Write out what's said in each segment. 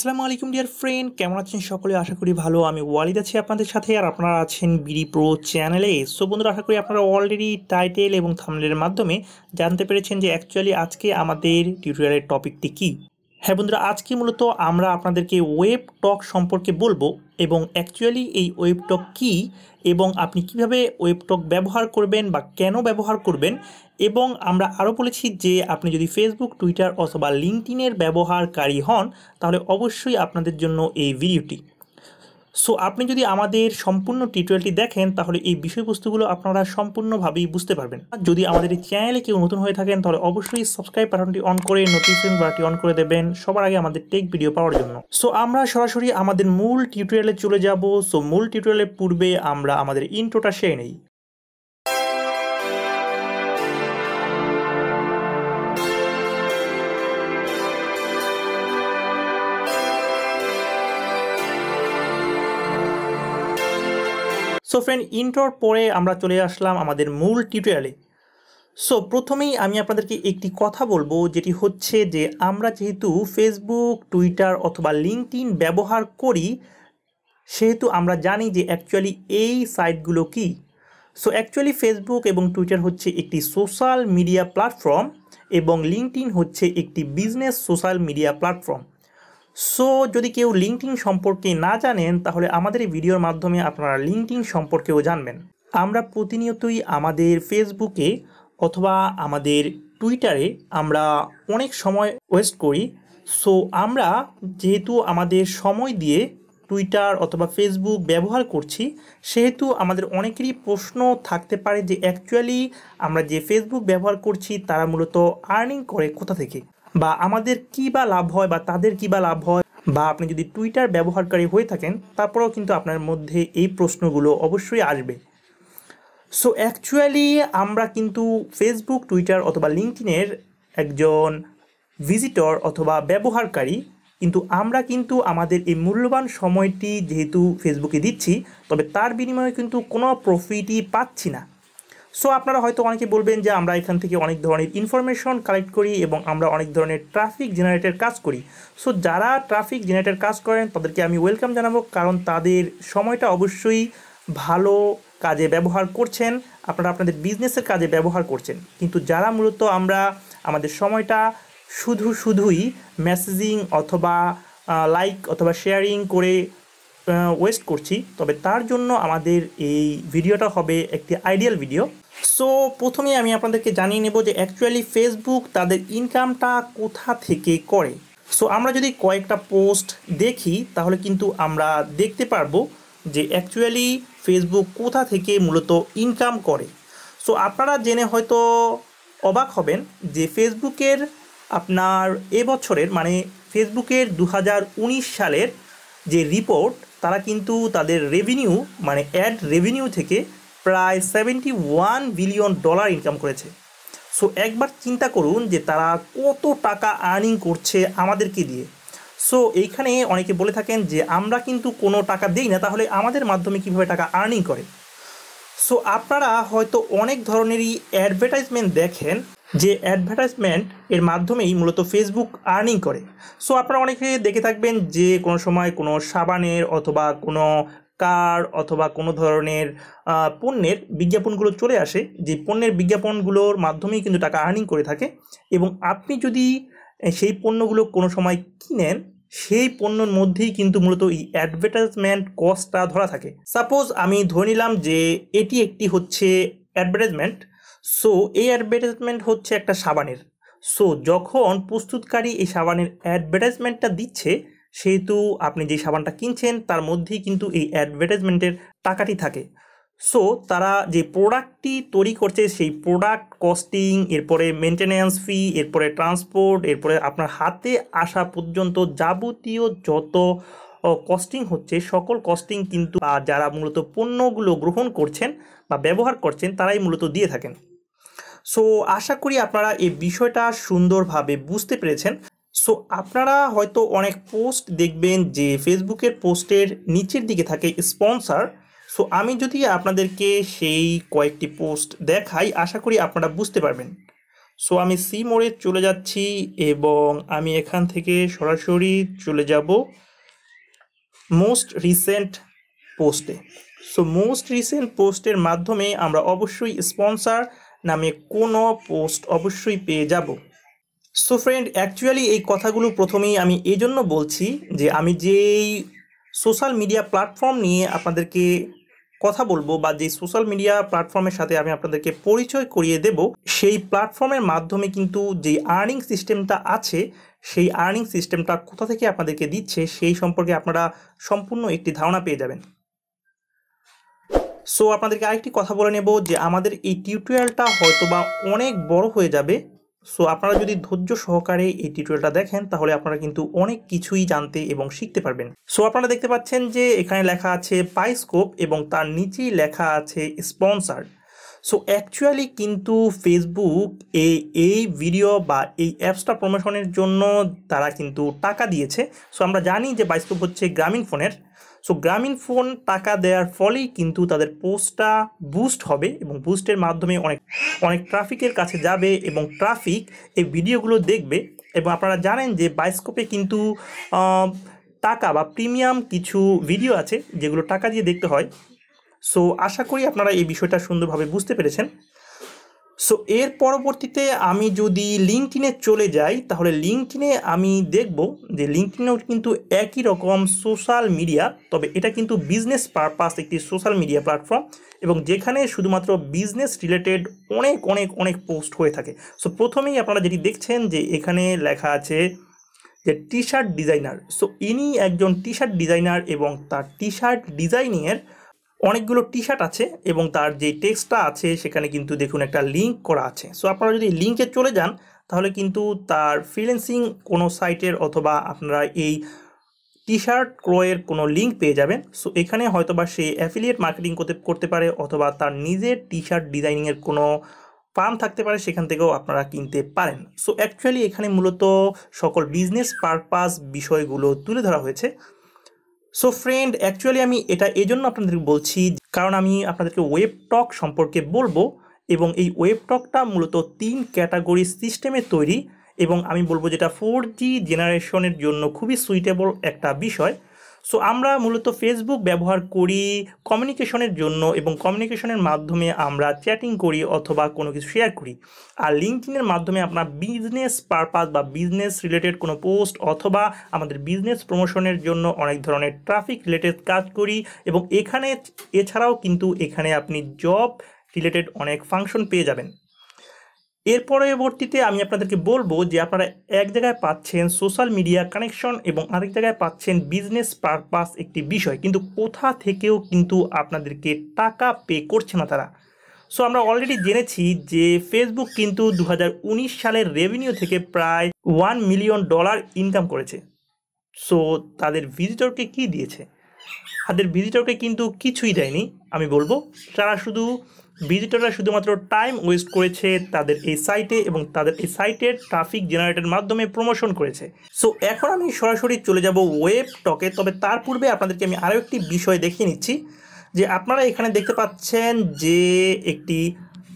আসসালামু আলাইকুম dear friend কেমন আছেন সকলে আশা করি ভালো আমি ওয়ালিদ আছি আপনাদের সাথে আর আপনারা আছেন বিডি প্রো চ্যানেলে সো বন্ধুরা আশা করি আপনারা অলরেডি টাইটেল এবং থামলের মাধ্যমে জানতে পেরেছেন যে অ্যাকচুয়ালি আজকে আমাদের টিউটোরিয়ালের টপিকটি কী হ্যাঁ বন্ধুরা আজকে মূলত আমরা আপনাদেরকে ওয়েব টক সম্পর্কে বলবো এবং অ্যাকচুয়ালি এই ওয়েব টক কী এবং আপনি কিভাবে ওয়েব টক ব্যবহার করবেন বা কেন ব্যবহার করবেন এবং আমরা আরও বলেছি যে আপনি যদি ফেসবুক টুইটার অথবা লিঙ্কটিনের ব্যবহারকারী হন তাহলে অবশ্যই আপনাদের জন্য এই ভিডিওটি সো আপনি যদি আমাদের সম্পূর্ণ টিউটোরিয়ালটি দেখেন তাহলে এই বিষয়বস্তুগুলো আপনারা সম্পূর্ণভাবেই বুঝতে পারবেন যদি আমাদের এই চ্যানেলে কেউ নতুন হয়ে থাকেন তাহলে অবশ্যই সাবস্ক্রাইব বাটনটি অন করে নোটিফিকেশন বাটনটি অন করে দেবেন সবার আগে আমাদের টেক ভিডিও পাওয়ার জন্য সো আমরা সরাসরি আমাদের মূল টিউটোরিয়ালে চলে যাব সো মূল টিউটোরিয়ালের পূর্বে আমরা আমাদের ইন্ট্রোটা সেরে নেই সো ফ্রেন্ড ইন্টার পরে আমরা চলে আসলাম আমাদের মূল টিউটোরিয়ালে সো প্রথমেই আমি আপনাদেরকে একটি কথা বলবো যেটি হচ্ছে যে আমরা যেহেতু ফেসবুক টুইটার অথবা লিঙ্কড ব্যবহার করি সেহেতু আমরা জানি যে অ্যাকচুয়ালি এই সাইটগুলো কি সো অ্যাকচুয়ালি ফেসবুক এবং টুইটার হচ্ছে একটি সোশ্যাল মিডিয়া প্ল্যাটফর্ম এবং লিঙ্কড হচ্ছে একটি business social media platform so যদি কেউ লিঙ্কটিং সম্পর্কে না জানেন তাহলে আমাদের এই ভিডিওর মাধ্যমে আপনারা লিঙ্কটিং সম্পর্কেও জানবেন আমরা প্রতিনিয়তই আমাদের ফেসবুকে অথবা আমাদের টুইটারে আমরা অনেক সময় ওয়েস্ট করি সো আমরা যেহেতু আমাদের সময় দিয়ে টুইটার অথবা ফেসবুক ব্যবহার করছি সেহেতু আমাদের অনেকেরই প্রশ্ন থাকতে পারে যে অ্যাকচুয়ালি আমরা যে ফেসবুক ব্যবহার করছি তারা মূলত আর্নিং করে কোথা থেকে বা আমাদের কী বা লাভ হয় বা তাদের কী বা লাভ হয় বা আপনি যদি টুইটার ব্যবহারকারী হয়ে থাকেন তারপরেও কিন্তু আপনার মধ্যে এই প্রশ্নগুলো অবশ্যই আসবে সো অ্যাকচুয়ালি আমরা কিন্তু ফেসবুক টুইটার অথবা লিঙ্কডিনের একজন ভিজিটর অথবা ব্যবহারকারী কিন্তু আমরা কিন্তু আমাদের এই মূল্যবান সময়টি যেহেতু ফেসবুকে দিচ্ছি তবে তার বিনিময়ে কিন্তু কোনো প্রফিটই পাচ্ছি না সো আপনারা হয়তো অনেকে বলবেন যে আমরা এখান থেকে অনেক ধরনের ইনফরমেশন কালেক্ট করি এবং আমরা অনেক ধরনের ট্রাফিক জেনারেটের কাজ করি সো যারা ট্রাফিক জেনারেটের কাজ করেন তাদেরকে আমি ওয়েলকাম জানাবো কারণ তাদের সময়টা অবশ্যই ভালো কাজে ব্যবহার করছেন আপনারা আপনাদের বিজনেসের কাজে ব্যবহার করছেন কিন্তু যারা মূলত আমরা আমাদের সময়টা শুধু শুধুই মেসেজিং অথবা লাইক অথবা শেয়ারিং করে ওয়েস্ট করছি তবে তার জন্য আমাদের এই ভিডিওটা হবে একটি আইডিয়াল ভিডিও সো প্রথমে আমি আপনাদেরকে জানিয়ে নেব যে অ্যাকচুয়ালি ফেসবুক তাদের ইনকামটা কোথা থেকে করে সো আমরা যদি কয়েকটা পোস্ট দেখি তাহলে কিন্তু আমরা দেখতে পারবো যে অ্যাকচুয়ালি ফেসবুক কোথা থেকে মূলত ইনকাম করে সো আপনারা জেনে হয়তো অবাক হবেন যে ফেসবুকের আপনার এবছরের মানে ফেসবুকের দু সালের যে রিপোর্ট তারা কিন্তু তাদের রেভিনিউ মানে অ্যাড রেভিনিউ থেকে প্রায় seventy one billion dollar income করেছে সো একবার চিন্তা করুন যে তারা কত টাকা আর্নিং করছে আমাদেরকে দিয়ে সো এইখানে অনেকে বলে থাকেন যে আমরা কিন্তু কোনো টাকা দিই না তাহলে আমাদের মাধ্যমে কীভাবে টাকা আর্নিং করে সো আপনারা হয়তো অনেক ধরনেরই অ্যাডভার্টাইজমেন্ট দেখেন যে অ্যাডভার্টাইজমেন্ট এর মাধ্যমেই মূলত ফেসবুক আর্নিং করে সো আপনারা অনেকে দেখে থাকবেন যে কোনো সময় কোনো সাবানের অথবা কোনো কার অথবা কোনো ধরনের পণ্যের বিজ্ঞাপনগুলো চলে আসে যে পণ্যের বিজ্ঞাপনগুলোর মাধ্যমেই কিন্তু টাকা আর্নিং করে থাকে এবং আপনি যদি সেই পণ্যগুলো কোনো সময় কিনেন সেই পণ্যর মধ্যেই কিন্তু মূলত এই অ্যাডভার্টাইজমেন্ট কস্টটা ধরা থাকে সাপোজ আমি ধরে নিলাম যে এটি একটি হচ্ছে অ্যাডভার্টাইজমেন্ট সো এই অ্যাডভার্টাইজমেন্ট হচ্ছে একটা সাবানের সো যখন প্রস্তুতকারী এই সাবানের অ্যাডভার্টাইজমেন্টটা দিচ্ছে সেহেতু আপনি যে সাবানটা কিনছেন তার মধ্যেই কিন্তু এই অ্যাডভার্টাইজমেন্টের টাকাটি থাকে সো তারা যে প্রোডাক্টটি তৈরি করছে সেই প্রোডাক্ট কস্টিং এরপরে মেনটেন্যান্স ফি এরপরে ট্রান্সপোর্ট এরপরে আপনার হাতে আসা পর্যন্ত যাবতীয় যত কস্টিং হচ্ছে সকল কস্টিং কিন্তু যারা মূলত পণ্যগুলো গ্রহণ করছেন বা ব্যবহার করছেন তারাই মূলত দিয়ে থাকেন সো আশা করি আপনারা এই বিষয়টা সুন্দরভাবে বুঝতে পেরেছেন সো আপনারা হয়তো অনেক পোস্ট দেখবেন যে ফেসবুকের পোস্টের নিচের দিকে থাকে স্পন্সার সো আমি যদি আপনাদেরকে সেই কয়েকটি পোস্ট দেখাই আশা করি আপনারা বুঝতে পারবেন সো আমি সি মোড়ে চলে যাচ্ছি এবং আমি এখান থেকে সরাসরি চলে যাব মোস্ট রিসেন্ট পোস্টে সো মোস্ট রিসেন্ট পোস্টের মাধ্যমে আমরা অবশ্যই স্পন্সার নামে কোনো পোস্ট অবশ্যই পেয়ে যাব সো ফ্রেন্ড অ্যাকচুয়ালি এই কথাগুলো প্রথমেই আমি এই জন্য বলছি যে আমি যেই সোশ্যাল মিডিয়া প্ল্যাটফর্ম নিয়ে আপনাদেরকে কথা বলবো বা যে সোশ্যাল মিডিয়া প্ল্যাটফর্মের সাথে আমি আপনাদেরকে পরিচয় করিয়ে দেব সেই প্ল্যাটফর্মের মাধ্যমে কিন্তু যে আর্নিং সিস্টেমটা আছে সেই আর্নিং সিস্টেমটা কোথা থেকে আপনাদেরকে দিচ্ছে সেই সম্পর্কে আপনারা সম্পূর্ণ একটি ধারণা পেয়ে যাবেন সো আপনাদেরকে আরেকটি কথা বলে নেব যে আমাদের এই টিউটোরিয়ালটা হয়তো বা অনেক বড় হয়ে যাবে সো আপনারা যদি ধৈর্য সহকারে এই টিউটোরিয়ালটা দেখেন তাহলে আপনারা কিন্তু অনেক কিছুই জানতে এবং শিখতে পারবেন সো আপনারা দেখতে পাচ্ছেন যে এখানে লেখা আছে পাইস্কোপ এবং তার নিচেই লেখা আছে স্পন্সার সো অ্যাকচুয়ালি কিন্তু ফেসবুক এই এই ভিডিও বা এই অ্যাপসটা প্রমোশনের জন্য তারা কিন্তু টাকা দিয়েছে সো আমরা জানি যে বাইস্কোপ হচ্ছে গ্রামীণ ফোনের সো গ্রামীণ ফোন টাকা দেওয়ার ফলেই কিন্তু তাদের পোস্টটা বুস্ট হবে এবং বুস্টের মাধ্যমে অনেক অনেক ট্রাফিকের কাছে যাবে এবং ট্রাফিক এই ভিডিওগুলো দেখবে এবং আপনারা জানেন যে বায়োস্কোপে কিন্তু টাকা বা প্রিমিয়াম কিছু ভিডিও আছে যেগুলো টাকা দিয়ে দেখতে হয় সো আশা করি আপনারা এই বিষয়টা সুন্দরভাবে বুঝতে পেরেছেন সো এর পরবর্তীতে আমি যদি লিঙ্কটিনে চলে যাই তাহলে লিঙ্কটিনে আমি দেখব যে লিঙ্কটিনেও কিন্তু একই রকম সোশ্যাল মিডিয়া তবে এটা কিন্তু বিজনেস পারপাস একটি সোশ্যাল মিডিয়া প্ল্যাটফর্ম এবং যেখানে শুধুমাত্র বিজনেস রিলেটেড অনেক অনেক অনেক পোস্ট হয়ে থাকে সো প্রথমেই আপনারা যেটি দেখছেন যে এখানে লেখা আছে যে টি শার্ট ডিজাইনার সো ইনি একজন টি শার্ট ডিজাইনার এবং তার টি শার্ট ডিজাইনিংয়ের অনেকগুলো টি শার্ট আছে এবং তার যে টেক্সটটা আছে সেখানে কিন্তু দেখুন একটা লিঙ্ক করা আছে সো আপনারা যদি লিঙ্কে চলে যান তাহলে কিন্তু তার ফ্রিলেন্সিং কোনো সাইটের অথবা আপনারা এই টি শার্ট ক্রয়ের কোনো লিঙ্ক পেয়ে যাবেন সো এখানে হয়তোবা সে অ্যাফিলিয়েট মার্কেটিং করতে করতে পারে অথবা তার নিজের টি শার্ট ডিজাইনিংয়ের কোনো ফার্ম থাকতে পারে সেখান থেকেও আপনারা কিনতে পারেন সো অ্যাকচুয়ালি এখানে মূলত সকল বিজনেস পারপাস বিষয়গুলো তুলে ধরা হয়েছে সো ফ্রেন্ড অ্যাকচুয়ালি আমি এটা এই জন্য আপনাদেরকে বলছি কারণ আমি আপনাদেরকে ওয়েব টক সম্পর্কে বলবো এবং এই ওয়েব টকটা মূলত তিন ক্যাটাগরি সিস্টেমে তৈরি এবং আমি বলবো যেটা ফোর জি জেনারেশনের জন্য খুবই সুইটেবল একটা বিষয় সো আমরা মূলত ফেসবুক ব্যবহার করি কমিউনিকেশনের জন্য এবং কমিউনিকেশনের মাধ্যমে আমরা চ্যাটিং করি অথবা কোনো কিছু শেয়ার করি আর লিঙ্কডিনের মাধ্যমে আপনার বিজনেস পারপাস বা বিজনেস রিলেটেড কোনো পোস্ট অথবা আমাদের বিজনেস প্রমোশনের জন্য অনেক ধরনের ট্রাফিক রিলেটেড কাজ করি এবং এখানে এছাড়াও কিন্তু এখানে আপনি জব রিলেটেড অনেক ফাংশন পেয়ে যাবেন এর পরবর্তীতে আমি আপনাদেরকে বলবো যে আপনারা এক জায়গায় পাচ্ছেন সোশ্যাল মিডিয়া কানেকশন এবং আরেক জায়গায় পাচ্ছেন বিজনেস পারপাস একটি বিষয় কিন্তু কোথা থেকেও কিন্তু আপনাদেরকে টাকা পে করছে না তারা সো আমরা অলরেডি জেনেছি যে ফেসবুক কিন্তু দু সালের রেভিনিউ থেকে প্রায় ওয়ান মিলিয়ন ডলার ইনকাম করেছে সো তাদের ভিজিটরকে কি দিয়েছে তাদের ভিজিটরকে কিন্তু কিছুই দেয়নি আমি বলবো তারা শুধু ভিজিটররা শুধুমাত্র টাইম ওয়েস্ট করেছে তাদের এই সাইটে এবং তাদের এই সাইটের ট্রাফিক জেনারেটের মাধ্যমে প্রমোশন করেছে সো এখন আমি সরাসরি চলে যাব ওয়েব টকে তবে তার পূর্বে আপনাদেরকে আমি আরও একটি বিষয় দেখিয়ে নিচ্ছি যে আপনারা এখানে দেখতে পাচ্ছেন যে একটি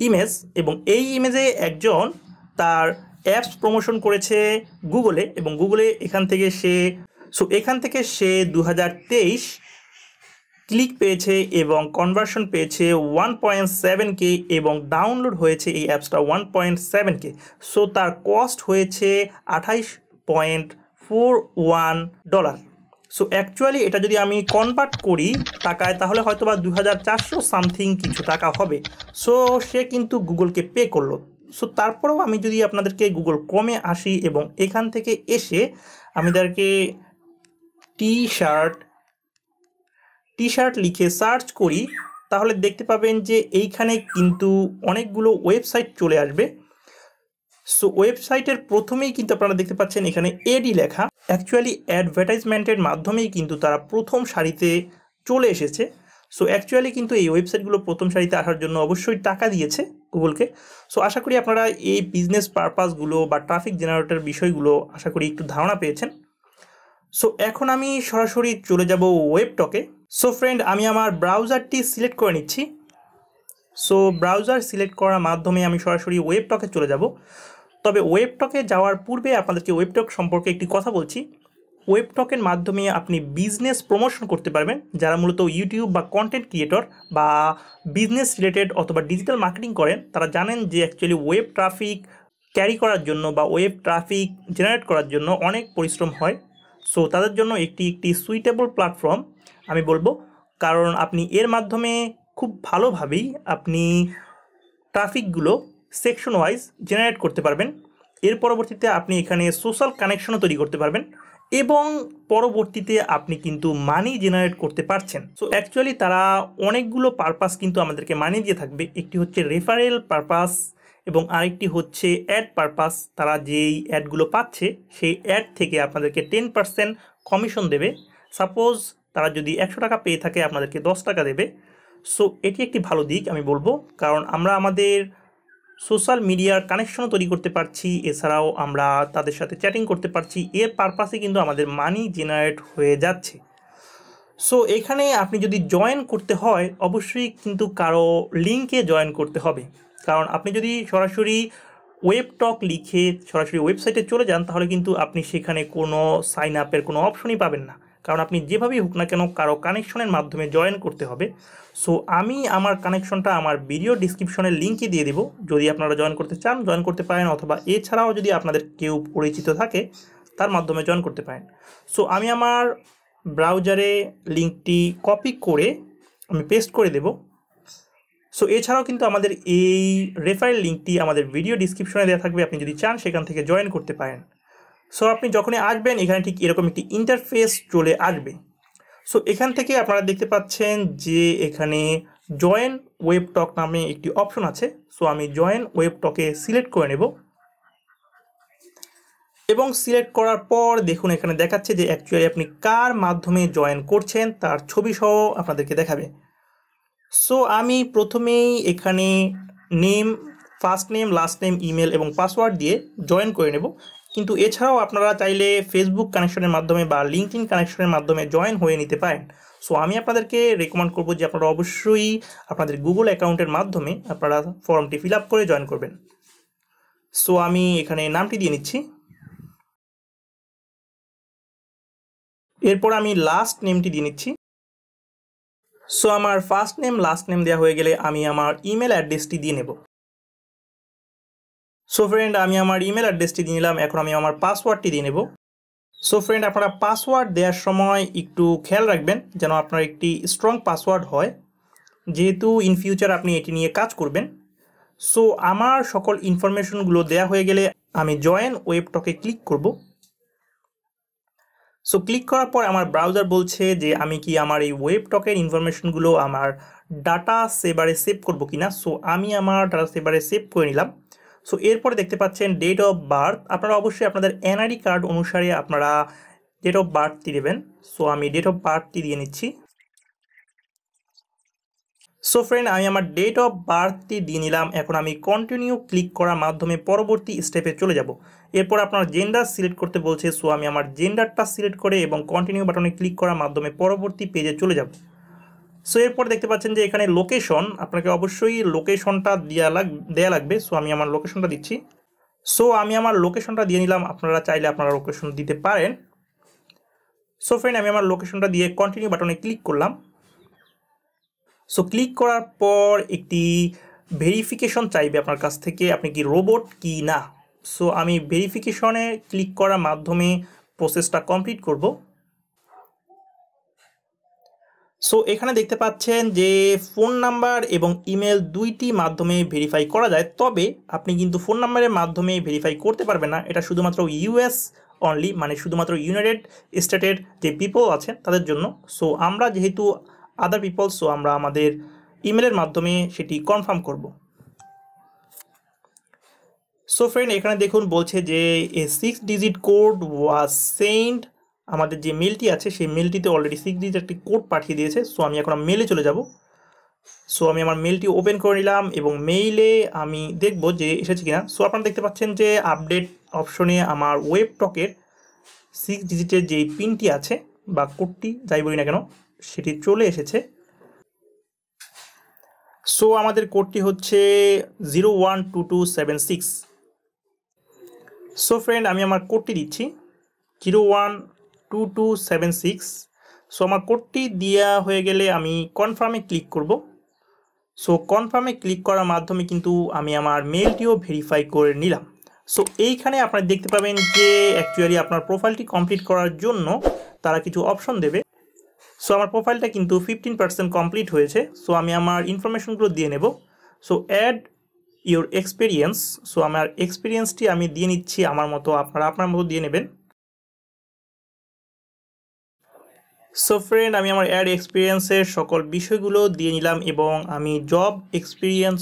ইমেজ এবং এই ইমেজে একজন তার অ্যাপস প্রমোশন করেছে গুগলে এবং গুগলে এখান থেকে সে সো এখান থেকে সে দু ক্লিক পেয়েছে এবং কনভার্সন পেয়েছে ওয়ান পয়েন্ট সেভেন কে এবং ডাউনলোড হয়েছে এই অ্যাপসটা one point seven K so তার কস্ট হয়েছে আঠাইশ point four one dollar so actually এটা যদি আমি কনভার্ট করি টাকায় তাহলে হয়তো বা দু সামথিং কিছু টাকা হবে সো সে কিন্তু গুগলকে পে করলো সো তারপরেও আমি যদি আপনাদেরকে গুগল ক্রমে আসি এবং এখান থেকে এসে আমাদেরকে টি শার্ট টি শার্ট লিখে সার্চ করি তাহলে দেখতে পাবেন যে এইখানে কিন্তু অনেকগুলো ওয়েবসাইট চলে আসবে সো ওয়েবসাইটের প্রথমেই কিন্তু আপনারা দেখতে পাচ্ছেন এখানে এডি লেখা অ্যাকচুয়ালি অ্যাডভার্টাইজমেন্টের মাধ্যমেই কিন্তু তারা প্রথম সারিতে চলে এসেছে সো অ্যাকচুয়ালি কিন্তু এই ওয়েবসাইটগুলো প্রথম সারিতে আসার জন্য অবশ্যই টাকা দিয়েছে গুগলকে সো আশা করি আপনারা এই বিজনেস পারপাসগুলো বা ট্রাফিক জেনারেটর বিষয়গুলো আশা করি একটু ধারণা পেয়েছেন সো এখন আমি সরাসরি চলে যাব ওয়েবটকে সো ফ্রেন্ড আমি আমার ব্রাউজারটি সিলেক্ট করে নিচ্ছি সো ব্রাউজার সিলেক্ট করার মাধ্যমে আমি সরাসরি ওয়েবটকে চলে যাব তবে ওয়েবটকে যাওয়ার পূর্বে আপনাদেরকে ওয়েবটক সম্পর্কে একটি কথা বলছি ওয়েবটকের মাধ্যমে আপনি বিজনেস প্রমোশন করতে পারবেন যারা মূলত ইউটিউব বা কন্টেন্ট ক্রিয়েটর বা বিজনেস রিলেটেড অথবা ডিজিটাল মার্কেটিং করেন তারা জানেন যে অ্যাকচুয়ালি ওয়েব ট্রাফিক ক্যারি করার জন্য বা ওয়েব ট্রাফিক জেনারেট করার জন্য অনেক পরিশ্রম হয় সো তাদের জন্য একটি একটি সুইটেবল প্ল্যাটফর্ম আমি বলবো কারণ আপনি এর মাধ্যমে খুব ভালোভাবেই আপনি ট্রাফিকগুলো সেকশন ওয়াইজ জেনারেট করতে পারবেন এর পরবর্তীতে আপনি এখানে সোশ্যাল কানেকশনও তৈরি করতে পারবেন এবং পরবর্তীতে আপনি কিন্তু মানি জেনারেট করতে পারছেন সো অ্যাকচুয়ালি তারা অনেকগুলো পারপাস কিন্তু আমাদেরকে মানি দিয়ে থাকবে একটি হচ্ছে রেফারেল পারপাস এবং আরেকটি হচ্ছে অ্যাড পারপাস তারা যেই অ্যাডগুলো পাচ্ছে সেই অ্যাড থেকে আপনাদেরকে টেন পার্সেন্ট কমিশন দেবে সাপোজ তারা যদি একশো টাকা পেয়ে থাকে আপনাদেরকে দশ টাকা দেবে সো এটি একটি ভালো দিক আমি বলবো কারণ আমরা আমাদের সোশ্যাল মিডিয়ার কানেকশনও তৈরি করতে পারছি এছাড়াও আমরা তাদের সাথে চ্যাটিং করতে পারছি এর পারপাসে কিন্তু আমাদের মানি জেনারেট হয়ে যাচ্ছে সো এখানে আপনি যদি জয়েন করতে হয় অবশ্যই কিন্তু কারো লিঙ্কে জয়েন করতে হবে কারণ আপনি যদি সরাসরি ওয়েব টক লিখে সরাসরি ওয়েবসাইটে চলে যান তাহলে কিন্তু আপনি সেখানে কোনো সাইন আপের কোনো অপশনই পাবেন না কারণ আপনি যেভাবেই হোক না কেন কারো কানেকশনের মাধ্যমে জয়েন করতে হবে সো আমি আমার কানেকশনটা আমার ভিডিও ডিসক্রিপশনের লিঙ্কই দিয়ে দেবো যদি আপনারা জয়েন করতে চান জয়েন করতে পারেন অথবা এছাড়াও যদি আপনাদের কেউ পরিচিত থাকে তার মাধ্যমে জয়েন করতে পারেন সো আমি আমার ব্রাউজারে লিঙ্কটি কপি করে আমি পেস্ট করে দেব সো এছাড়াও কিন্তু আমাদের এই রেফারেল লিঙ্কটি আমাদের ভিডিও ডিসক্রিপশনে দেওয়া থাকবে আপনি যদি চান সেখান থেকে জয়েন করতে পারেন সো আপনি যখনই আসবেন এখানে ঠিক এরকম একটি ইন্টারফেস চলে আসবে সো এখান থেকে আপনারা দেখতে পাচ্ছেন যে এখানে জয়েন ওয়েব টক নামে একটি অপশন আছে সো আমি জয়েন ওয়েব টকে সিলেক্ট করে নেব এবং সিলেক্ট করার পর দেখুন এখানে দেখাচ্ছে যে অ্যাকচুয়ালি আপনি কার মাধ্যমে জয়েন করছেন তার ছবি সহ আপনাদেরকে দেখাবে সো আমি প্রথমেই এখানে name first name last name email এবং পাসওয়ার্ড দিয়ে জয়েন করে নেব কিন্তু এছাড়াও আপনারা চাইলে ফেসবুক কানেকশনের মাধ্যমে বা লিঙ্ক ইন কানেকশনের মাধ্যমে জয়েন হয়ে নিতে পারেন সো আমি আপনাদেরকে রেকমেন্ড করব যে আপনারা অবশ্যই আপনাদের গুগল অ্যাকাউন্টের মাধ্যমে আপনারা ফর্মটি ফিল আপ করে জয়েন করবেন সো আমি এখানে নামটি দিয়ে নিচ্ছি এরপর আমি লাস্ট নেমটি দিয়ে নিচ্ছি সো আমার ফার্স্ট নেম লাস্ট নেম দেওয়া হয়ে গেলে আমি আমার ইমেল অ্যাড্রেসটি দিয়ে নেব সো ফ্রেন্ড আমি আমার ইমেল অ্যাড্রেসটি দিয়ে নিলাম এখন আমি আমার পাসওয়ার্ডটি দিয়ে নেব সো ফ্রেন্ড আপনারা পাসওয়ার্ড দেওয়ার সময় একটু খেয়াল রাখবেন যেন আপনার একটি স্ট্রং পাসওয়ার্ড হয় যেহেতু ইন ফিউচার আপনি এটি নিয়ে কাজ করবেন সো আমার সকল ইনফরমেশনগুলো দেয়া হয়ে গেলে আমি জয়েন ওয়েবটকে ক্লিক করব সো ক্লিক করার পর আমার ব্রাউজার বলছে যে আমি কি আমার এই ওয়েবটকের ইনফরমেশনগুলো আমার ডাটা সেবারে সেভ করব কিনা সো আমি আমার ডাটা সেবারে সেভ করে নিলাম সো এরপরে দেখতে পাচ্ছেন ডেট অফ বার্থ আপনারা অবশ্যই আপনাদের এনআইডি কার্ড অনুসারে আপনারা ডেট অফ বার্থটি দেবেন সো আমি ডেট অফ বার্থটি দিয়ে নিচ্ছি সো ফ্রেন্ড আমি আমার ডেট অফ বার্থটি দিয়ে নিলাম এখন আমি কন্টিনিউ ক্লিক করার মাধ্যমে পরবর্তী স্টেপে চলে যাব এরপর আপনার জেন্ডার সিলেক্ট করতে বলছে সো আমি আমার জেন্ডারটা সিলেক্ট করে এবং কন্টিনিউ বাটনে ক্লিক করার মাধ্যমে পরবর্তী পেজে চলে যাব সো এরপর দেখতে পাচ্ছেন যে এখানে লোকেশন আপনাকে অবশ্যই লোকেশনটা দেওয়া লাগ দেওয়া লাগবে সো আমি আমার লোকেশনটা দিচ্ছি সো আমি আমার লোকেশনটা দিয়ে নিলাম আপনারা চাইলে আপনারা লোকেশন দিতে পারেন সো ফ্রেন্ড আমি আমার লোকেশনটা দিয়ে কন্টিনিউ বাটনে ক্লিক করলাম সো ক্লিক করার পর একটি ভেরিফিকেশন চাইবে আপনার কাছ থেকে আপনি কি রোবট কি না সো আমি ভেরিফিকেশনে ক্লিক করার মাধ্যমে প্রসেসটা কমপ্লিট করব সো এখানে দেখতে পাচ্ছেন যে ফোন নাম্বার এবং ইমেল দুইটি মাধ্যমে ভেরিফাই করা যায় তবে আপনি কিন্তু ফোন নাম্বারের মাধ্যমে ভেরিফাই করতে পারবেন না এটা শুধুমাত্র ইউএস অনলি মানে শুধুমাত্র ইউনাইটেড স্টেটের যে পিপল আছেন তাদের জন্য সো আমরা যেহেতু আদার পিপল সো আমরা আমাদের ইমেলের মাধ্যমে সেটি কনফার্ম করব সো ফ্রেন্ড এখানে দেখুন বলছে যে a six digit code was send আমাদের যে মেলটি আছে সেই মেলটিতে অলরেডি সিক্স ডিজিট একটি কোড পাঠিয়ে দিয়েছে সো আমি এখন মেলে চলে যাব সো আমি আমার মেলটি ওপেন করে নিলাম এবং মেইলে আমি দেখব যে এসেছে কিনা সো আপনারা দেখতে পাচ্ছেন যে আপডেট অপশনে আমার ওয়েব টকের সিক্স ডিজিটের যেই পিনটি আছে বা কোডটি যাই বলি না কেন সেটি চলে এসেছে সো আমাদের কোডটি হচ্ছে zero one two two seven six so friend আমি আমার কোডটি দিচ্ছি zero one two two seven six so আমার কোডটি দেওয়া হয়ে গেলে আমি কনফার্মে ক্লিক করব সো কনফার্মে ক্লিক করার মাধ্যমে কিন্তু আমি আমার মেলটিও ভেরিফাই করে নিলাম সো এইখানে আপনারা দেখতে পাবেন যে অ্যাকচুয়ালি আপনার প্রোফাইলটি কমপ্লিট করার জন্য তারা কিছু অপশন দেবে সো আমার প্রোফাইলটা কিন্তু ফিফটিন পার্সেন্ট কমপ্লিট হয়েছে সো আমি আমার ইনফরমেশনগুলো দিয়ে নেব so add your experience so আমার এক্সপিরিয়েন্সটি আমি দিয়ে নিচ্ছি আমার মতো আপনারা আপনার মতো দিয়ে নেবেন সো ফ্রেন্ড আমি আমার অ্যাড এক্সপিরিয়েন্সের সকল বিষয়গুলো দিয়ে নিলাম এবং আমি জব এক্সপিরিয়েন্স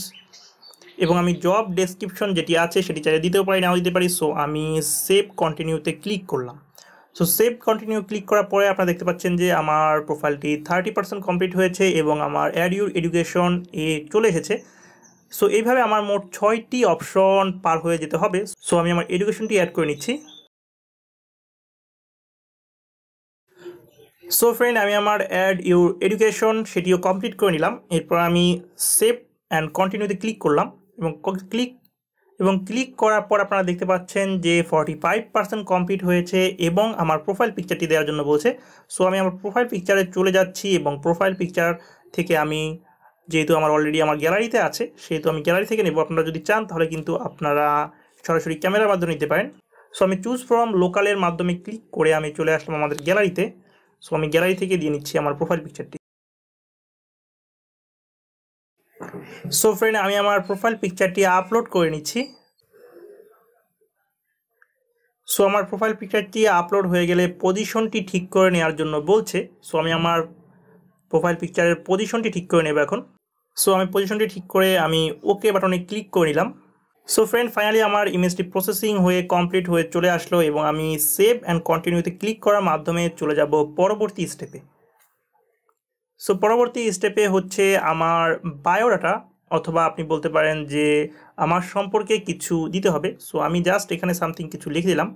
এবং আমি জব ডেসক্রিপশন যেটি আছে সেটি চাইলে দিতেও পারি নাও দিতে পারি সো আমি সেভ কন্টিনিউতে ক্লিক করলাম সো সেভ কন্টিনিউ ক্লিক করার পরে আপনারা দেখতে পাচ্ছেন যে আমার প্রোফাইলটি থার্টি পার্সেন্ট কমপ্লিট হয়েছে এবং আমার অ্যাডিউর এডুকেশন এ চলে এসেছে সো এইভাবে আমার মোট ছয়টি অপশন পার হয়ে যেতে হবে সো আমি আমার এডুকেশনটি অ্যাড করে নিচ্ছি সো ফ্রেন্ড আমি আমার অ্যাড ইউর এডুকেশন সেটিও কমপ্লিট করে নিলাম এরপর আমি সেভ অ্যান্ড কন্টিনিউতে ক্লিক করলাম এবং ক্লিক এবং ক্লিক করার পর আপনারা দেখতে পাচ্ছেন যে ফর্টি ফাইভ পার্সেন্ট কমপ্লিট হয়েছে এবং আমার প্রোফাইল পিকচারটি দেওয়ার জন্য বলছে সো আমি আমার প্রোফাইল পিকচারে চলে যাচ্ছি এবং প্রোফাইল পিকচার থেকে আমি যেহেতু আমার অলরেডি আমার গ্যালারিতে আছে সেহেতু আমি গ্যালারি থেকে নেব আপনারা যদি চান তাহলে কিন্তু আপনারা সরাসরি ক্যামেরার মাধ্যমে নিতে পারেন সো আমি চুজ ফ্রম লোকালের মাধ্যমে ক্লিক করে আমি চলে আসলাম আমাদের গ্যালারিতে সো আমি গ্যালারি থেকে দিয়ে নিচ্ছি আমার প্রোফাইল পিকচারটি সো ফ্রেন্ড আমি আমার প্রোফাইল পিকচারটি আপলোড করে নিচ্ছি সো আমার প্রোফাইল পিকচারটি আপলোড হয়ে গেলে পজিশনটি ঠিক করে নেওয়ার জন্য বলছে সো আমি আমার প্রোফাইল পিকচারের পজিশনটি ঠিক করে নেব এখন সো আমি পজিশনটি ঠিক করে আমি ওকে বাটনে ক্লিক করে নিলাম সো ফ্রেন্ড ফাইনালি আমার ইমেজটি প্রসেসিং হয়ে কমপ্লিট হয়ে চলে আসলো এবং আমি সেভ অ্যান্ড কন্টিনিউতে ক্লিক করার মাধ্যমে চলে যাব পরবর্তী স্টেপে সো পরবর্তী স্টেপে হচ্ছে আমার বায়োডাটা অথবা আপনি বলতে পারেন যে আমার সম্পর্কে কিছু দিতে হবে সো আমি জাস্ট এখানে সামথিং কিছু লিখে দিলাম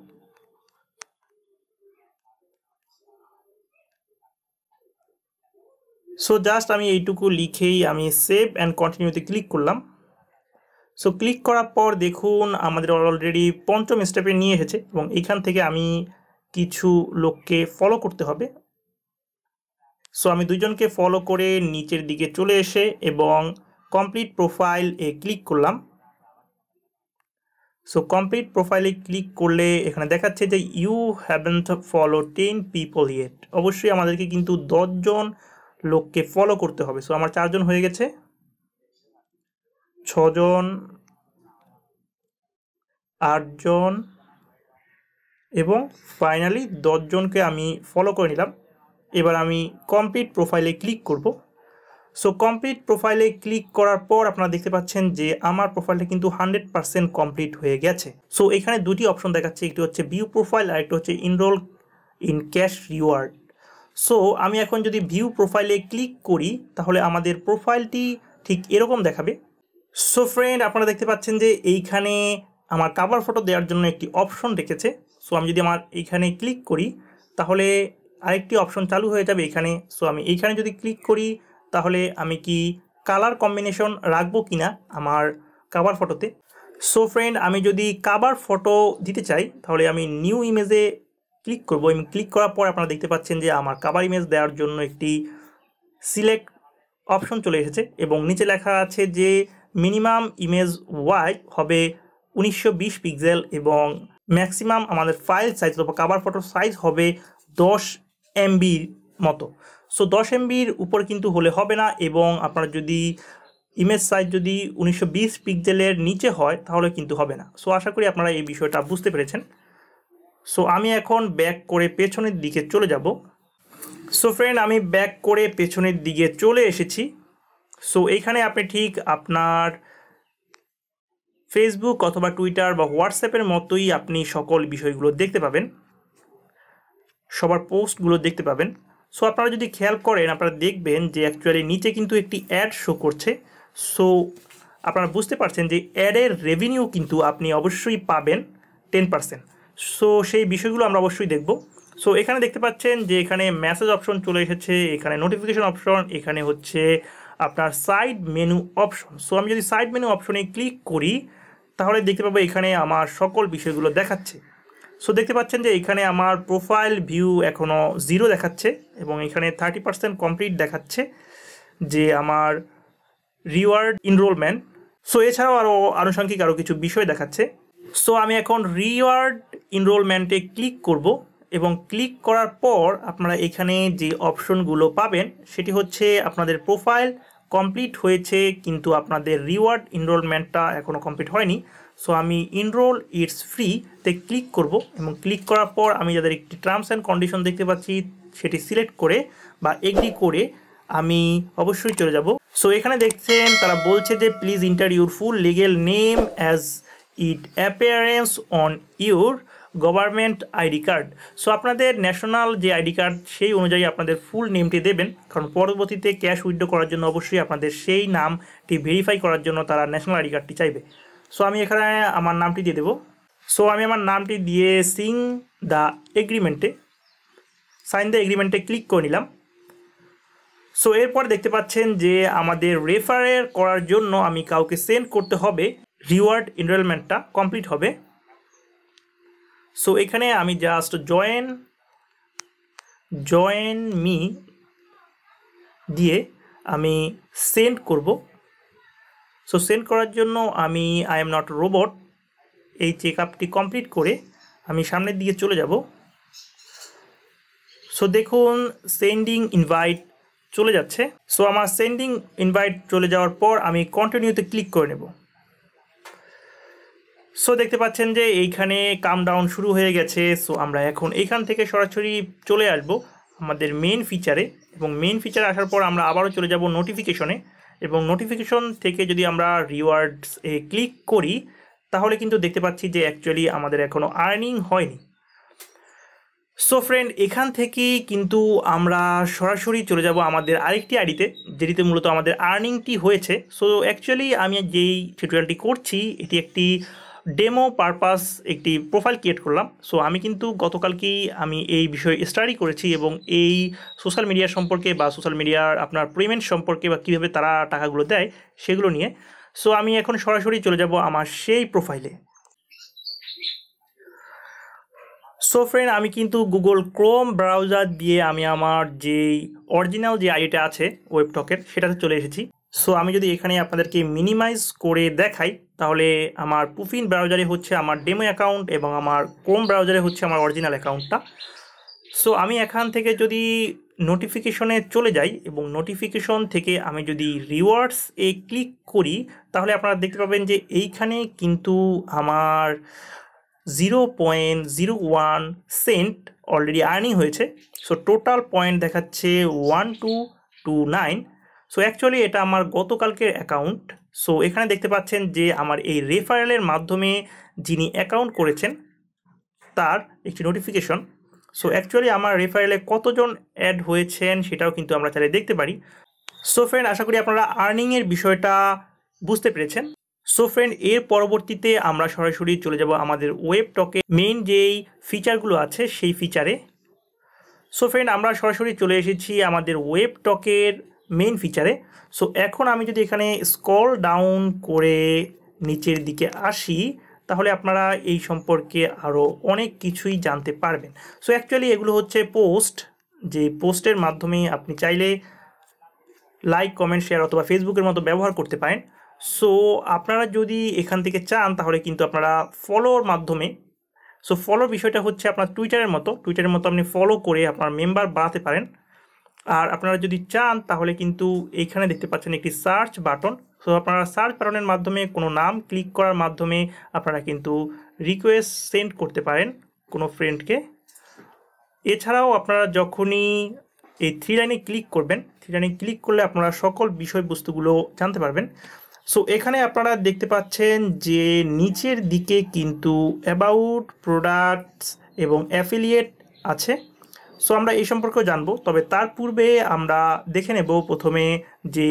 সো জাস্ট আমি এইটুকু লিখেই আমি সেভ অ্যান্ড কন্টিনিউতে ক্লিক করলাম সো ক্লিক করার পর দেখুন আমাদের অলরেডি পঞ্চম স্টেপে নিয়ে এসেছে এবং এখান থেকে আমি কিছু লোককে ফলো করতে হবে সো আমি দুজনকে ফলো করে নিচের দিকে চলে এসে এবং কমপ্লিট প্রোফাইল এ ক্লিক করলাম সো কমপ্লিট প্রোফাইলে ক্লিক করলে এখানে দেখাচ্ছে যে you haven't follow ten people yet অবশ্যই আমাদেরকে কিন্তু দশজন লোককে ফলো করতে হবে সো আমার চারজন হয়ে গেছে ছজন আটজন এবং ফাইনালি দশজনকে আমি ফলো করে নিলাম এবার আমি কমপ্লিট প্রোফাইলে ক্লিক করব সো কমপ্লিট প্রোফাইলে ক্লিক করার পর আপনারা দেখতে পাচ্ছেন যে আমার প্রোফাইলটা কিন্তু হান্ড্রেড পারসেন্ট কমপ্লিট হয়ে গেছে সো এখানে দুটি অপশন দেখাচ্ছে একটি হচ্ছে ভিউ প্রোফাইল আর একটি হচ্ছে enrol in cash reward so আমি এখন যদি ভিউ প্রোফাইলে ক্লিক করি তাহলে আমাদের প্রোফাইলটি ঠিক এরকম দেখাবে সো ফ্রেন্ড আপনারা দেখতে পাচ্ছেন যে এইখানে আমার কাভার ফটো দেওয়ার জন্য একটি অপশন রেখেছে সো আমি যদি আমার এইখানে ক্লিক করি তাহলে আরেকটি অপশন চালু হয়ে যাবে এখানে সো আমি এইখানে যদি ক্লিক করি তাহলে আমি কি কালার কম্বিনেশন রাখবো কি না আমার কাভার ফটোতে সো ফ্রেন্ড আমি যদি কাভার ফটো দিতে চাই তাহলে আমি নিউ ইমেজে ক্লিক করব এবং ক্লিক করার পর আপনারা দেখতে পাচ্ছেন যে আমার কাভার ইমেজ দেওয়ার জন্য একটি সিলেক্ট অপশন চলে এসেছে এবং নিচে লেখা আছে যে মিনিমাম ইমেজ ওয়াইড হবে উনিশশো পিক্সেল এবং ম্যাক্সিমাম আমাদের ফাইল সাইজ অথবা কাভার ফটোর সাইজ হবে দশ এমবির মতো সো দশ এমবির উপর কিন্তু হলে হবে না এবং আপনার যদি ইমেজ সাইজ যদি উনিশশো পিক্সেলের নিচে হয় তাহলে কিন্তু হবে না সো আশা করি আপনারা এই বিষয়টা বুঝতে পেরেছেন সো আমি এখন ব্যাক করে পেছনের দিকে চলে যাব সো ফ্রেন্ড আমি ব্যাক করে পেছনের দিকে চলে এসেছি সো এইখানে আপনি ঠিক আপনার ফেসবুক অথবা টুইটার বা হোয়াটসঅ্যাপের মতোই আপনি সকল বিষয়গুলো দেখতে পাবেন সবার পোস্টগুলো দেখতে পাবেন সো আপনারা যদি খেয়াল করেন আপনারা দেখবেন যে অ্যাকচুয়ালি নিচে কিন্তু একটি অ্যাড শো করছে সো আপনারা বুঝতে পারছেন যে অ্যাডের রেভিনিউ কিন্তু আপনি অবশ্যই পাবেন টেন পারসেন্ট সো সেই বিষয়গুলো আমরা অবশ্যই দেখব সো এখানে দেখতে পাচ্ছেন যে এখানে মেসেজ অপশন চলে এসেছে এখানে নোটিফিকেশন অপশন এখানে হচ্ছে আপনার সাইড মেনু অপশন সো আমি যদি সাইড মেনু অপশনে ক্লিক করি তাহলে দেখতে পাবো এখানে আমার সকল বিষয়গুলো দেখাচ্ছে সো দেখতে পাচ্ছেন যে এখানে আমার প্রোফাইল ভিউ এখনও জিরো দেখাচ্ছে এবং এখানে থার্টি পার্সেন্ট কমপ্লিট দেখাচ্ছে যে আমার রিওয়ার্ড ইনরোলমেন্ট সো এছাড়াও আরও আনুষাঙ্গিক আরও কিছু বিষয় দেখাচ্ছে সো আমি এখন রিওয়ার্ড ইনরোলমেন্টে ক্লিক করব এবং ক্লিক করার পর আপনারা এখানে যে অপশনগুলো পাবেন সেটি হচ্ছে আপনাদের প্রোফাইল কমপ্লিট হয়েছে কিন্তু আপনাদের রিওয়ার্ড ইনরোলমেন্টটা এখনও কমপ্লিট হয়নি সো আমি ইনরোল ইটস ফ্রিতে ক্লিক করব এবং ক্লিক করার পর আমি যাদের একটি টার্মস অ্যান্ড কন্ডিশন দেখতে পাচ্ছি সেটি সিলেক্ট করে বা এগ্রি করে আমি অবশ্যই চলে যাব সো এখানে দেখছেন তারা বলছে যে please enter your full legal name as it appearance on your government ID card so আপনাদের ন্যাশনাল যে আইডি কার্ড সেই অনুযায়ী আপনাদের ফুল নেমটি দেবেন কারণ পরবর্তীতে ক্যাশ উইথড্র করার জন্য অবশ্যই আপনাদের সেই নামটি ভেরিফাই করার জন্য তারা ন্যাশনাল আইডি কার্ডটি চাইবে সো আমি এখানে আমার নামটি দিয়ে দেবো সো আমি আমার নামটি দিয়ে সিং দ্য এগ্রিমেন্টে সাইন দ্য এগ্রিমেন্টে ক্লিক করে নিলাম সো এরপর দেখতে পাচ্ছেন যে আমাদের রেফারের করার জন্য আমি কাউকে সেন্ড করতে হবে রিওয়ার্ড এনরোলমেন্টটা কমপ্লিট হবে সো এখানে আমি জাস্ট জয়েন জয়েন মি দিয়ে আমি সেন্ড করব সো সেন্ড করার জন্য আমি আই এম নট রোবট এই চেক আপটি কমপ্লিট করে আমি সামনের দিকে চলে যাব সো দেখুন সেন্ডিং ইনভাইট চলে যাচ্ছে সো আমার সেন্ডিং ইনভাইট চলে যাওয়ার পর আমি কন্টিনিউতে ক্লিক করে নেব সো দেখতে পাচ্ছেন যে এইখানে কাম ডাউন শুরু হয়ে গেছে সো আমরা এখন এখান থেকে সরাসরি চলে আসব আমাদের মেন ফিচারে এবং মেন ফিচারে আসার পর আমরা আবারও চলে যাব নোটিফিকেশনে এবং নোটিফিকেশন থেকে যদি আমরা রিওয়ার্ডস এ ক্লিক করি তাহলে কিন্তু দেখতে পাচ্ছি যে অ্যাকচুয়ালি আমাদের এখনও আর্নিং হয়নি সো ফ্রেন্ড এখান থেকেই কিন্তু আমরা সরাসরি চলে যাব আমাদের আরেকটি আইডিতে যেটিতে মূলত আমাদের আর্নিংটি হয়েছে সো অ্যাকচুয়ালি আমি যেই টিউটোরিয়ালটি করছি এটি একটি ডেমো পারপাস একটি প্রোফাইল ক্রিয়েট করলাম সো আমি কিন্তু গতকালকেই আমি এই বিষয়ে স্টাডি করেছি এবং এই সোশ্যাল মিডিয়া সম্পর্কে বা সোশ্যাল মিডিয়ার আপনার পেমেন্ট সম্পর্কে বা কীভাবে তারা টাকাগুলো দেয় সেগুলো নিয়ে সো আমি এখন সরাসরি চলে যাব আমার সেই প্রোফাইলে সো ফ্রেন্ড আমি কিন্তু গুগল ক্রোম ব্রাউজার দিয়ে আমি আমার যেই অরিজিনাল যে আইডিটা আছে ওয়েবটকের সেটাতে চলে এসেছি সো আমি যদি এখানে আপনাদেরকে মিনিমাইজ করে দেখাই তাহলে আমার পুফিন ব্রাউজারে হচ্ছে আমার ডেমো অ্যাকাউন্ট এবং আমার ক্রোম ব্রাউজারে হচ্ছে আমার অরিজিনাল অ্যাকাউন্টটা সো আমি এখান থেকে যদি নোটিফিকেশনে চলে যাই এবং নোটিফিকেশন থেকে আমি যদি রিওয়ার্ডস এ ক্লিক করি তাহলে আপনারা দেখতে পাবেন যে এইখানে কিন্তু আমার zero point zero one cent already earning হয়েছে সো টোটাল পয়েন্ট দেখাচ্ছে one two two nine so actually এটা আমার গতকালকের অ্যাকাউন্ট সো এখানে দেখতে পাচ্ছেন যে আমার এই রেফারেলের মাধ্যমে যিনি অ্যাকাউন্ট করেছেন তার একটি নোটিফিকেশন সো অ্যাকচুয়ালি আমার রেফারেলে কতজন অ্যাড হয়েছেন সেটাও কিন্তু আমরা চাইলে দেখতে পারি সো ফ্রেন্ড আশা করি আপনারা আর্নিংয়ের বিষয়টা বুঝতে পেরেছেন সো ফ্রেন্ড এর পরবর্তীতে আমরা সরাসরি চলে যাব আমাদের ওয়েব টকে মেইন যেই ফিচারগুলো আছে সেই ফিচারে সো ফ্রেন্ড আমরা সরাসরি চলে এসেছি আমাদের ওয়েব টকের মেইন ফিচারে সো এখন আমি যদি এখানে স্কল ডাউন করে নিচের দিকে আসি তাহলে আপনারা এই সম্পর্কে আরও অনেক কিছুই জানতে পারবেন সো অ্যাকচুয়ালি এগুলো হচ্ছে পোস্ট যে পোস্টের মাধ্যমে আপনি চাইলে লাইক কমেন্ট শেয়ার অথবা ফেসবুকের মতো ব্যবহার করতে পারেন সো আপনারা যদি এখান থেকে চান তাহলে কিন্তু আপনারা ফলোর মাধ্যমে সো ফলোর বিষয়টা হচ্ছে আপনার টুইটারের মতো টুইটারের মতো আপনি ফলো করে আপনার মেম্বার বাড়াতে পারেন আর আপনারা যদি চান তাহলে কিন্তু এইখানে দেখতে পাচ্ছেন একটি সার্চ বাটন সো আপনারা সার্চ বাটনের মাধ্যমে কোনো নাম ক্লিক করার মাধ্যমে আপনারা কিন্তু রিকোয়েস্ট সেন্ড করতে পারেন কোনো ফ্রেন্ডকে এছাড়াও আপনারা যখনই এই থ্রি লাইনে ক্লিক করবেন থ্রি লাইনে ক্লিক করলে আপনারা সকল বিষয়বস্তুগুলো জানতে পারবেন সো এখানে আপনারা দেখতে পাচ্ছেন যে নিচের দিকে কিন্তু অ্যাবাউট প্রোডাক্টস এবং অ্যাফিলিয়েট আছে সো আমরা এই সম্পর্কেও জানবো তবে তার পূর্বে আমরা দেখে নেব প্রথমে যে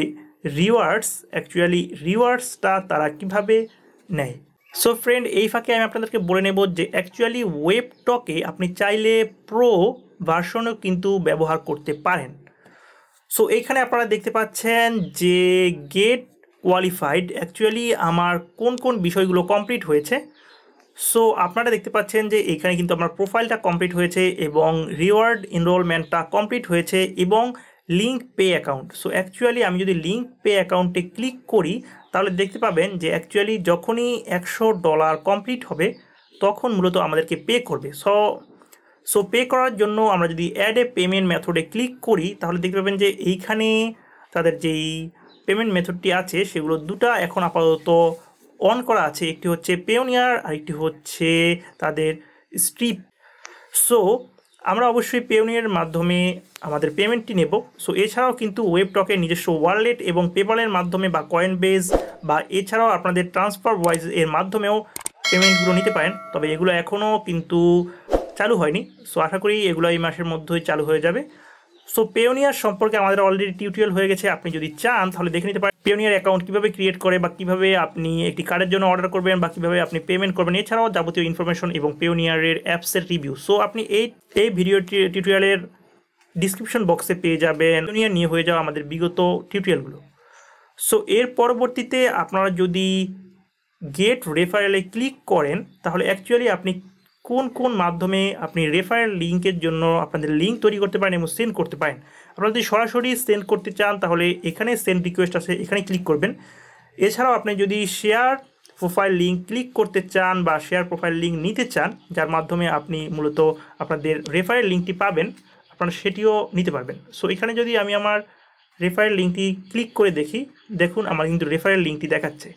রিওয়ার্ডস অ্যাকচুয়ালি রিওয়ার্ডসটা তারা কিভাবে নেয় সো ফ্রেন্ড এই ফাঁকে আমি আপনাদেরকে বলে নেব যে অ্যাকচুয়ালি ওয়েব টকে আপনি চাইলে প্রো ভার্সনও কিন্তু ব্যবহার করতে পারেন সো এইখানে আপনারা দেখতে পাচ্ছেন যে গেট কোয়ালিফাইড অ্যাকচুয়ালি আমার কোন কোন বিষয়গুলো কমপ্লিট হয়েছে সো আপনারা দেখতে পাচ্ছেন যে এখানে কিন্তু আমার প্রোফাইলটা কমপ্লিট হয়েছে এবং রিওয়ার্ড এনরোলমেন্টটা কমপ্লিট হয়েছে এবং link pay account so actually আমি যদি লিঙ্ক পে অ্যাকাউন্টে ক্লিক করি তাহলে দেখতে পাবেন যে অ্যাকচুয়ালি যখনই একশো ডলার কমপ্লিট হবে তখন মূলত আমাদেরকে পে করবে সো সো পে করার জন্য আমরা যদি অ্যাড এ পেমেন্ট মেথডে ক্লিক করি তাহলে দেখতে পাবেন যে এইখানে তাদের যেই পেমেন্ট মেথডটি আছে সেগুলো দুটা এখন আপাতত অন করা আছে একটি হচ্ছে পেওনিয়ার আরেকটি হচ্ছে তাদের স্ট্রিপ সো আমরা অবশ্যই পেওনিয়ার মাধ্যমে আমাদের পেমেন্টটি নেব সো এছাড়াও কিন্তু ওয়েবটকের নিজস্ব ওয়ালেট এবং পেপালের মাধ্যমে বা কয়েন বেজ বা এছাড়াও আপনাদের ট্রান্সফার ওয়াইজ এর মাধ্যমেও পেমেন্টগুলো নিতে পারেন তবে এগুলো এখনও কিন্তু চালু হয়নি সো আশা করি এগুলো এই মাসের মধ্যেই চালু হয়ে যাবে সো পেওনিয়ার সম্পর্কে আমাদের অলরেডি টিউটোরিয়াল হয়ে গেছে আপনি যদি চান তাহলে দেখে নিতে পারেন পেওনিয়ার অ্যাকাউন্ট কীভাবে ক্রিয়েট করে বা কীভাবে আপনি একটি কার্ডের জন্য অর্ডার করবেন বা কীভাবে আপনি পেমেন্ট করবেন এছাড়াও যাবতীয় ইনফরমেশন এবং পেওনিয়ারের অ্যাপসের রিভিউ সো আপনি এই এই ভিডিও টিউটোরিয়ালের ডিসক্রিপশন বক্সে পেয়ে যাবেন পেওনিয়ার নিয়ে হয়ে যাওয়া আমাদের বিগত টিউটোরিয়ালগুলো সো এর পরবর্তীতে আপনারা যদি গেট রেফারেলে ক্লিক করেন তাহলে অ্যাকচুয়ালি আপনি কোন কোন মাধ্যমে আপনি রেফারেল লিঙ্কের জন্য আপনাদের লিঙ্ক তৈরি করতে পারেন এবং সেন্ড করতে পারেন আপনারা যদি সরাসরি সেন্ড করতে চান তাহলে এখানে সেন্ড রিকোয়েস্ট আছে এখানে ক্লিক করবেন এছাড়াও আপনি যদি শেয়ার প্রোফাইল লিঙ্ক ক্লিক করতে চান বা শেয়ার প্রোফাইল লিঙ্ক নিতে চান যার মাধ্যমে আপনি মূলত আপনাদের রেফারেল লিঙ্কটি পাবেন আপনারা সেটিও নিতে পারবেন সো এখানে যদি আমি আমার রেফারেল লিঙ্কটি ক্লিক করে দেখি দেখুন আমার কিন্তু রেফারেল লিঙ্কটি দেখাচ্ছে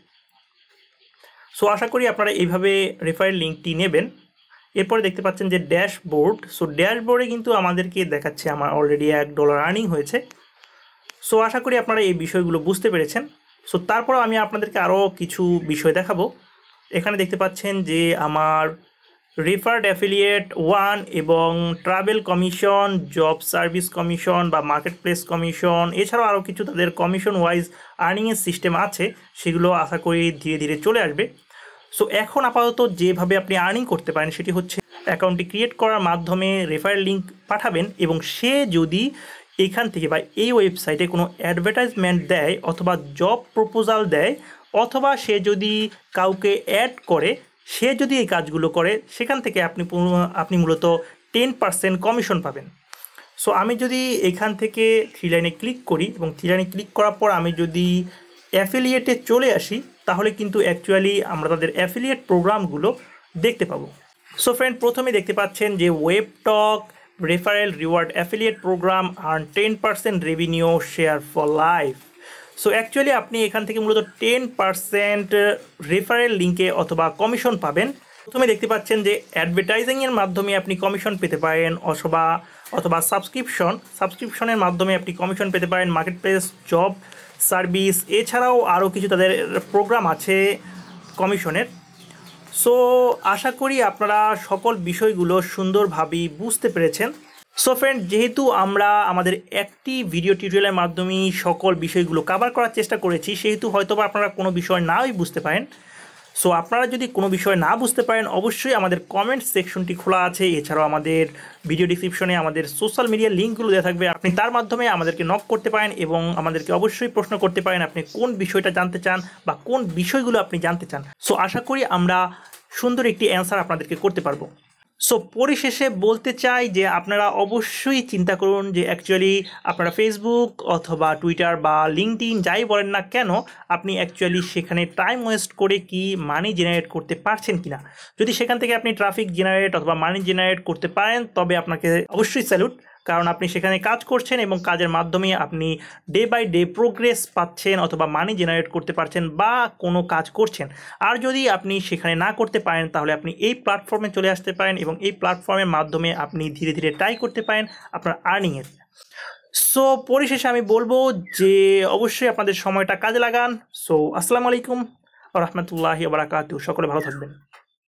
সো আশা করি আপনারা এইভাবে রেফারেল লিঙ্কটি নেবেন এরপরে দেখতে পাচ্ছেন যে ড্যাশবোর্ড সো ড্যাশবোর্ডে কিন্তু আমাদেরকে দেখাচ্ছে আমার অলরেডি এক ডলার আর্নিং হয়েছে সো আশা করি আপনারা এই বিষয়গুলো বুঝতে পেরেছেন সো তারপরও আমি আপনাদেরকে আরও কিছু বিষয় দেখাবো এখানে দেখতে পাচ্ছেন যে আমার রেফার্ড অ্যাফিলিয়েট ওয়ান এবং travel commission job service commission বা মার্কেট প্লেস কমিশন এছাড়াও আরও কিছু তাদের কমিশন ওয়াইজ আর্নিংয়ের সিস্টেম আছে সেগুলো আশা করি ধীরে ধীরে চলে আসবে সো এখন আপাতত যেভাবে আপনি আর্নিং করতে পারেন সেটি হচ্ছে অ্যাকাউন্টটি ক্রিয়েট করার মাধ্যমে রেফারেল লিঙ্ক পাঠাবেন এবং সে যদি এখান থেকে বা এই ওয়েবসাইটে কোনো অ্যাডভার্টাইজমেন্ট দেয় অথবা জব প্রপোজাল দেয় অথবা সে যদি কাউকে অ্যাড করে সে যদি এই কাজগুলো করে সেখান থেকে আপনি আপনি মূলত টেন পার্সেন্ট কমিশন পাবেন সো আমি যদি এখান থেকে থ্রি লাইনে ক্লিক করি এবং থ্রি লাইনে ক্লিক করার পর আমি যদি অ্যাফিলিয়েটে চলে আসি তাহলে কিন্তু অ্যাকচুয়ালি আমরা তাদের অ্যাফিলিয়েট প্রোগ্রামগুলো দেখতে পাবো সো ফ্রেন্ড প্রথমে দেখতে পাচ্ছেন যে web talk referral reward affiliate program আর ten percent revenue share for life so actually আপনি এখান থেকে মূলত টেন পার্সেন্ট রেফারেল লিঙ্কে অথবা কমিশন পাবেন প্রথমে দেখতে পাচ্ছেন যে অ্যাডভার্টাইজিংয়ের মাধ্যমে আপনি কমিশন পেতে পারেন অথবা অথবা সাবস্ক্রিপশন সাবস্ক্রিপশনের মাধ্যমে আপনি কমিশন পেতে পারেন মার্কেট প্লেস জব সার্ভিস এছাড়াও আরও কিছু তাদের প্রোগ্রাম আছে কমিশনের সো আশা করি আপনারা সকল বিষয়গুলো সুন্দরভাবেই বুঝতে পেরেছেন সো ফ্রেন্ড যেহেতু আমরা আমাদের একটি ভিডিও টিউটোরিয়ালের মাধ্যমেই সকল বিষয়গুলো কাভার করার চেষ্টা করেছি সেহেতু হয়তো আপনারা কোনো বিষয় নাই বুঝতে পারেন সো আপনারা যদি কোনো বিষয় না বুঝতে পারেন অবশ্যই আমাদের কমেন্ট সেকশনটি খোলা আছে এছাড়াও আমাদের ভিডিও ডিসক্রিপশনে আমাদের সোশ্যাল মিডিয়া লিঙ্কগুলো দেওয়া থাকবে আপনি তার মাধ্যমে আমাদেরকে নক করতে পারেন এবং আমাদেরকে অবশ্যই প্রশ্ন করতে পারেন আপনি কোন বিষয়টা জানতে চান বা কোন বিষয়গুলো আপনি জানতে চান সো আশা করি আমরা সুন্দর একটি অ্যান্সার আপনাদেরকে করতে পারবো সো পরিশেষে বলতে চাই যে আপনারা অবশ্যই চিন্তা করুন যে অ্যাকচুয়ালি আপনারা ফেসবুক অথবা টুইটার বা লিঙ্কড যাই বলেন না কেন আপনি অ্যাকচুয়ালি সেখানে টাইম ওয়েস্ট করে কি মানি জেনারেট করতে পারছেন কিনা যদি সেখান থেকে আপনি ট্রাফিক জেনারেট অথবা মানি জেনারেট করতে পারেন তবে আপনাকে অবশ্যই স্যালুট কারণ আপনি সেখানে কাজ করছেন এবং কাজের মাধ্যমে আপনি ডে বাই ডে প্রোগ্রেস পাচ্ছেন অথবা মানি জেনারেট করতে পারছেন বা কোনো কাজ করছেন আর যদি আপনি সেখানে না করতে পারেন তাহলে আপনি এই প্ল্যাটফর্মে চলে আসতে পারেন এবং এই প্ল্যাটফর্মের মাধ্যমে আপনি ধীরে ধীরে ট্রাই করতে পারেন আপনার আর্নিংয়ের সো পরিশেষে আমি বলবো যে অবশ্যই আপনাদের সময়টা কাজে লাগান সো আসসালামু আলাইকুম রহমতুল্লাহি বারাকাতু সকলে ভালো থাকবেন